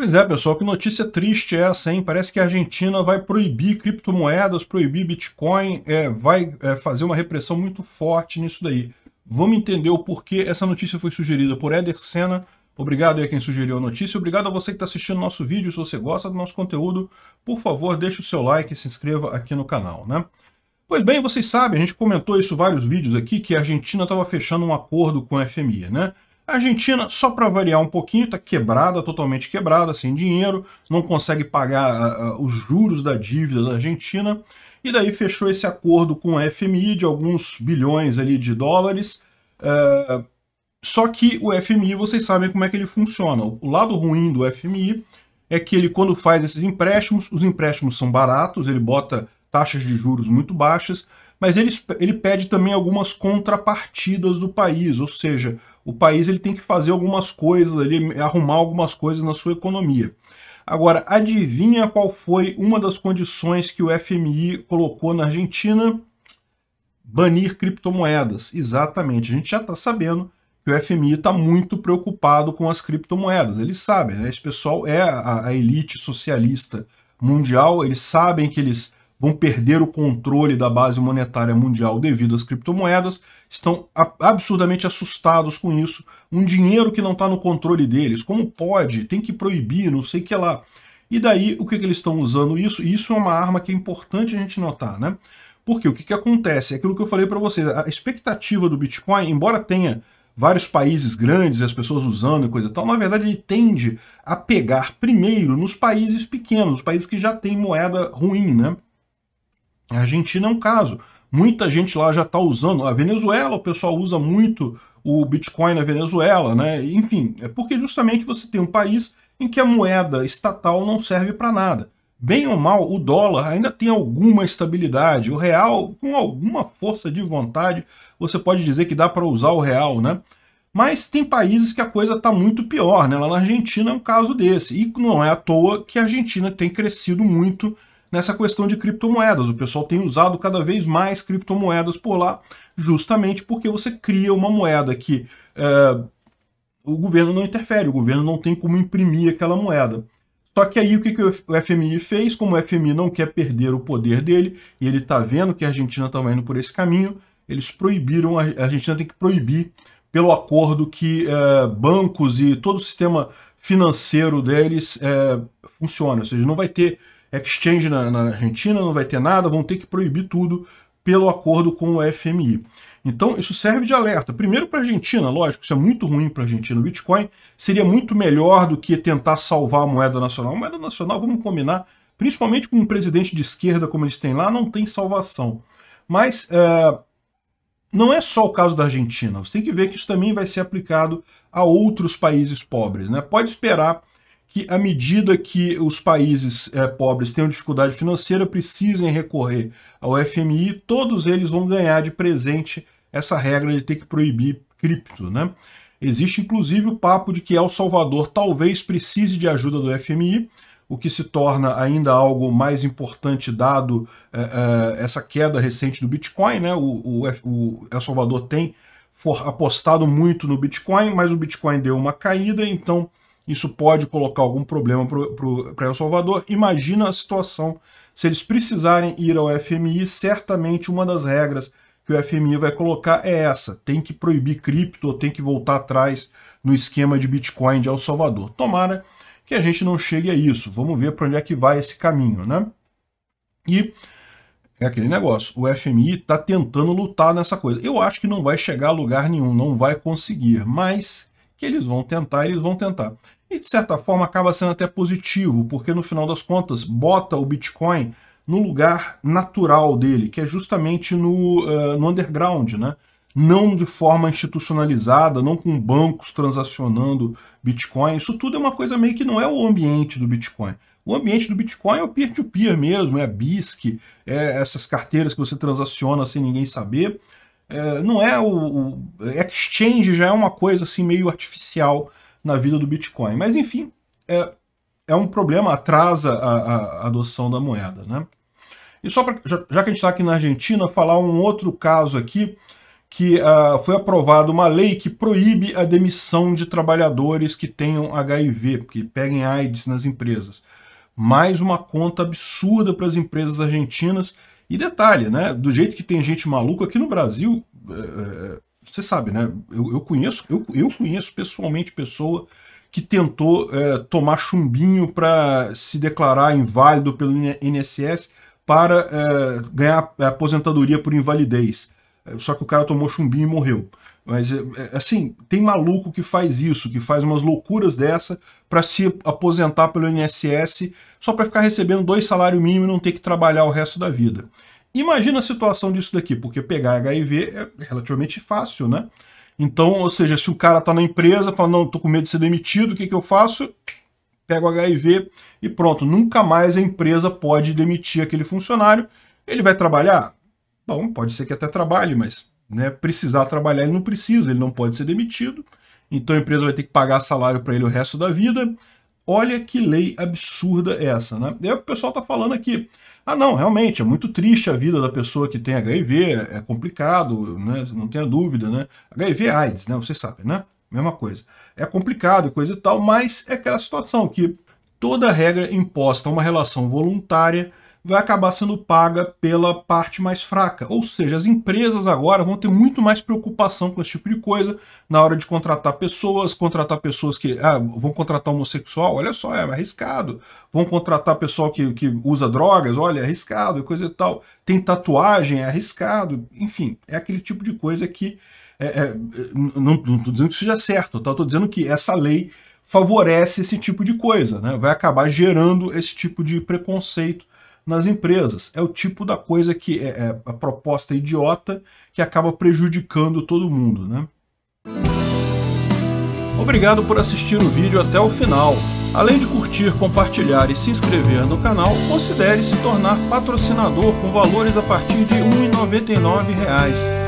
Pois é, pessoal, que notícia triste é essa, hein? Parece que a Argentina vai proibir criptomoedas, proibir Bitcoin, é, vai é, fazer uma repressão muito forte nisso daí. Vamos entender o porquê essa notícia foi sugerida por Eder Senna. Obrigado a quem sugeriu a notícia. Obrigado a você que está assistindo nosso vídeo. Se você gosta do nosso conteúdo, por favor, deixe o seu like e se inscreva aqui no canal, né? Pois bem, vocês sabem, a gente comentou isso em vários vídeos aqui, que a Argentina estava fechando um acordo com a FMI, né? A Argentina, só para variar um pouquinho, está quebrada, totalmente quebrada, sem dinheiro, não consegue pagar ah, ah, os juros da dívida da Argentina, e daí fechou esse acordo com a FMI de alguns bilhões ali de dólares. Ah, só que o FMI, vocês sabem como é que ele funciona. O lado ruim do FMI é que ele, quando faz esses empréstimos, os empréstimos são baratos, ele bota taxas de juros muito baixas, mas ele, ele pede também algumas contrapartidas do país, ou seja, o país ele tem que fazer algumas coisas ali, arrumar algumas coisas na sua economia. Agora, adivinha qual foi uma das condições que o FMI colocou na Argentina? Banir criptomoedas. Exatamente. A gente já está sabendo que o FMI está muito preocupado com as criptomoedas. Eles sabem, né? Esse pessoal é a, a elite socialista mundial, eles sabem que eles vão perder o controle da base monetária mundial devido às criptomoedas, estão absurdamente assustados com isso. Um dinheiro que não está no controle deles, como pode? Tem que proibir, não sei o que lá. E daí, o que, que eles estão usando isso? E isso é uma arma que é importante a gente notar, né? Porque o que, que acontece? É aquilo que eu falei para vocês, a expectativa do Bitcoin, embora tenha vários países grandes, as pessoas usando e coisa e tal, na verdade ele tende a pegar primeiro nos países pequenos, os países que já têm moeda ruim, né? A Argentina é um caso. Muita gente lá já está usando. A Venezuela, o pessoal usa muito o Bitcoin na Venezuela, né? Enfim, é porque justamente você tem um país em que a moeda estatal não serve para nada. Bem ou mal, o dólar ainda tem alguma estabilidade. O real, com alguma força de vontade, você pode dizer que dá para usar o real, né? Mas tem países que a coisa está muito pior, né? Lá na Argentina é um caso desse. E não é à toa que a Argentina tem crescido muito nessa questão de criptomoedas. O pessoal tem usado cada vez mais criptomoedas por lá, justamente porque você cria uma moeda que é, o governo não interfere, o governo não tem como imprimir aquela moeda. Só que aí o que, que o FMI fez? Como o FMI não quer perder o poder dele, e ele está vendo que a Argentina está indo por esse caminho, eles proibiram, a Argentina tem que proibir pelo acordo que é, bancos e todo o sistema financeiro deles é, funciona. Ou seja, não vai ter exchange na, na Argentina, não vai ter nada, vão ter que proibir tudo pelo acordo com o FMI. Então, isso serve de alerta. Primeiro para a Argentina, lógico, isso é muito ruim para a Argentina. O Bitcoin seria muito melhor do que tentar salvar a moeda nacional. A moeda nacional, vamos combinar, principalmente com um presidente de esquerda como eles têm lá, não tem salvação. Mas é, não é só o caso da Argentina. Você tem que ver que isso também vai ser aplicado a outros países pobres. Né? Pode esperar que, à medida que os países é, pobres tenham dificuldade financeira, precisem recorrer ao FMI, todos eles vão ganhar de presente essa regra de ter que proibir cripto. Né? Existe, inclusive, o papo de que El Salvador talvez precise de ajuda do FMI, o que se torna ainda algo mais importante dado é, é, essa queda recente do Bitcoin. Né? O, o, o El Salvador tem apostado muito no Bitcoin, mas o Bitcoin deu uma caída, então isso pode colocar algum problema para pro, El Salvador. Imagina a situação. Se eles precisarem ir ao FMI, certamente uma das regras que o FMI vai colocar é essa. Tem que proibir cripto, tem que voltar atrás no esquema de Bitcoin de El Salvador. Tomara que a gente não chegue a isso. Vamos ver para onde é que vai esse caminho, né? E é aquele negócio, o FMI está tentando lutar nessa coisa. Eu acho que não vai chegar a lugar nenhum, não vai conseguir, mas que eles vão tentar, eles vão tentar. E de certa forma acaba sendo até positivo, porque no final das contas bota o Bitcoin no lugar natural dele, que é justamente no, uh, no underground, né? não de forma institucionalizada, não com bancos transacionando Bitcoin. Isso tudo é uma coisa meio que não é o ambiente do Bitcoin. O ambiente do Bitcoin é o peer-to-peer -peer mesmo, é a BISC, é essas carteiras que você transaciona sem ninguém saber. É, não é o, o, é Exchange já é uma coisa assim meio artificial na vida do Bitcoin. Mas, enfim, é, é um problema, atrasa a, a adoção da moeda. Né? E só pra, já, já, que a gente está aqui na Argentina, falar um outro caso aqui, que uh, foi aprovada uma lei que proíbe a demissão de trabalhadores que tenham HIV, que peguem AIDS nas empresas. Mais uma conta absurda para as empresas argentinas. E detalhe, né? Do jeito que tem gente maluca aqui no Brasil, é, é, você sabe, né? Eu, eu conheço, eu, eu conheço pessoalmente pessoa que tentou é, tomar chumbinho para se declarar inválido pelo INSS para é, ganhar aposentadoria por invalidez. É, só que o cara tomou chumbinho e morreu. Mas, é, é, assim, tem maluco que faz isso, que faz umas loucuras dessa para se aposentar pelo INSS só para ficar recebendo dois salários mínimos e não ter que trabalhar o resto da vida. Imagina a situação disso daqui, porque pegar HIV é relativamente fácil, né? Então, ou seja, se o cara está na empresa, fala, não, estou com medo de ser demitido, o que, que eu faço? Pego HIV e pronto, nunca mais a empresa pode demitir aquele funcionário. Ele vai trabalhar? Bom, pode ser que até trabalhe, mas né, precisar trabalhar ele não precisa, ele não pode ser demitido. Então a empresa vai ter que pagar salário para ele o resto da vida. Olha que lei absurda essa, né? E aí o pessoal tá falando aqui, ah não, realmente, é muito triste a vida da pessoa que tem HIV, é complicado, né? não tenha dúvida, né? HIV é AIDS, né? Vocês sabem, né? Mesma coisa. É complicado, coisa e tal, mas é aquela situação que toda regra imposta a uma relação voluntária vai acabar sendo paga pela parte mais fraca. Ou seja, as empresas agora vão ter muito mais preocupação com esse tipo de coisa na hora de contratar pessoas, contratar pessoas que ah, vão contratar homossexual, olha só, é arriscado. Vão contratar pessoal que, que usa drogas, olha, é arriscado, coisa e tal. Tem tatuagem, é arriscado. Enfim, é aquele tipo de coisa que. É, é, não estou dizendo que isso seja é certo, tá? estou dizendo que essa lei favorece esse tipo de coisa, né? vai acabar gerando esse tipo de preconceito nas empresas. É o tipo da coisa que é, é a proposta idiota que acaba prejudicando todo mundo, né? Obrigado por assistir o vídeo até o final. Além de curtir, compartilhar e se inscrever no canal, considere se tornar patrocinador com valores a partir de R$ 1,99